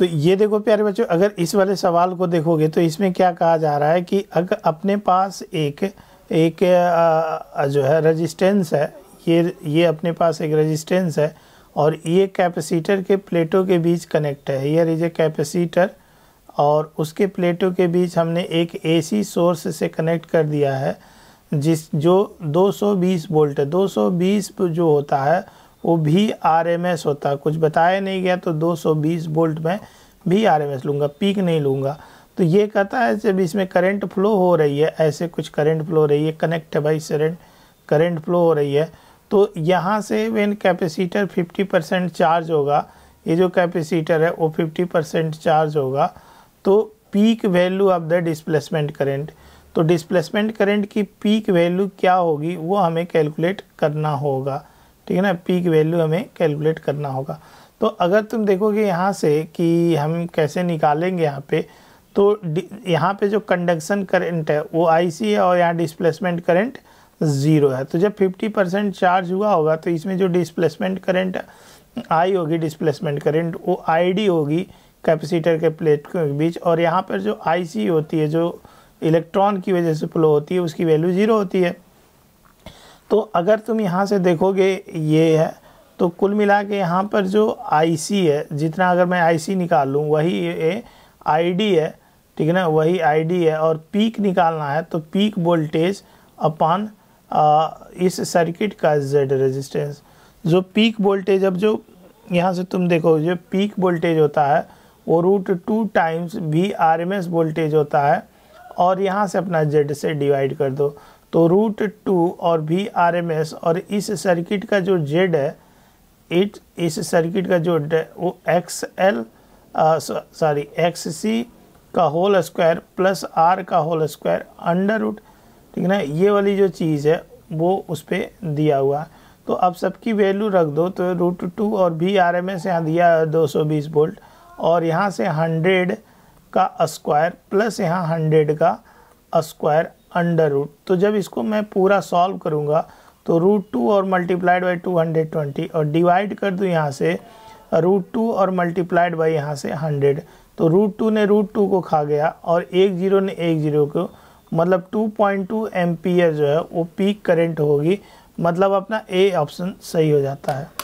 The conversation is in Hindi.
तो ये देखो प्यारे बच्चों अगर इस वाले सवाल को देखोगे तो इसमें क्या कहा जा रहा है कि अगर अपने पास एक एक आ, जो है रजिस्टेंस है ये ये अपने पास एक रजिस्टेंस है और ये कैपेसिटर के प्लेटों के बीच कनेक्ट है हियर इज ए कैपेसिटर और उसके प्लेटों के बीच हमने एक एसी सोर्स से कनेक्ट कर दिया है जिस जो 220 वोल्ट है 220 जो होता है वो भी आरएमएस होता है कुछ बताया नहीं गया तो 220 वोल्ट में भी आरएमएस लूँगा पीक नहीं लूँगा तो ये कहता है जब इसमें करंट फ्लो हो रही है ऐसे कुछ करंट फ्लो हो रही है कनेक्ट है भाई सरेंट करेंट फ्लो हो रही है तो यहाँ से वेन कैपेसिटर 50 परसेंट चार्ज होगा ये जो कैपेसिटर है वो 50 परसेंट चार्ज होगा तो peak value of the displacement current तो डिसप्लेसमेंट करेंट की पीक वैल्यू क्या होगी वो हमें कैलकुलेट करना होगा ठीक है ना पी की वैल्यू हमें कैलकुलेट करना होगा तो अगर तुम देखोगे यहाँ से कि हम कैसे निकालेंगे यहाँ पे तो यहाँ पे जो कंडक्शन करंट है वो आईसी है और यहाँ डिस्प्लेसमेंट करंट ज़ीरो है तो जब 50 परसेंट चार्ज हुआ होगा तो इसमें जो डिस्प्लेसमेंट करंट आई होगी डिस्प्लेसमेंट करंट वो आईडी होगी कैपेसिटर के प्लेट के बीच और यहाँ पर जो आईसी होती है जो इलेक्ट्रॉन की वजह से फ्लो होती है उसकी वैल्यू ज़ीरो होती है तो अगर तुम यहाँ से देखोगे ये है तो कुल मिला के यहाँ पर जो आईसी है जितना अगर मैं आईसी निकाल लूँ वही ये आईडी है ठीक है ना वही आईडी है और पीक निकालना है तो पीक वोल्टेज अपॉन इस सर्किट का जेड रेजिस्टेंस जो पीक वोल्टेज अब जो यहाँ से तुम देखो जो पीक वोल्टेज होता है वो root two times V R voltage होता है और यहाँ से अपना जेड से डिवाइड कर दो तो रूट टू और वी आर एम एस और इस सर्किट का जो जेड है इट इस सर्किट का जो वो X L sorry X C का होल स्क्वायर प्लस आर का होल स्क्वायर अंडर रूट ठीक ना ये वाली जो चीज़ है वो उस पर दिया हुआ है तो अब सबकी वैल्यू रख दो तो रूट टू और भी आर एम एस यहाँ दिया दो सौ बीस वोल्ट और यहाँ से हंड्रेड का स्क्वायर प्लस यहाँ हंड्रेड का स्क्वायर अंडर रूट तो जब इसको मैं पूरा सॉल्व करूँगा तो रूट टू और multiplied by two hundred twenty और डिवाइड कर दूँ यहाँ से रूट टू और मल्टीप्लाइड बाई यहाँ से हंड्रेड तो रूट टू ने रूट टू को खा गया और एक जीरो ने एक जीरो को मतलब टू पॉइंट टू एम्पियर जो है वो पीक करेंट होगी मतलब अपना ए ऑप्शन सही हो जाता है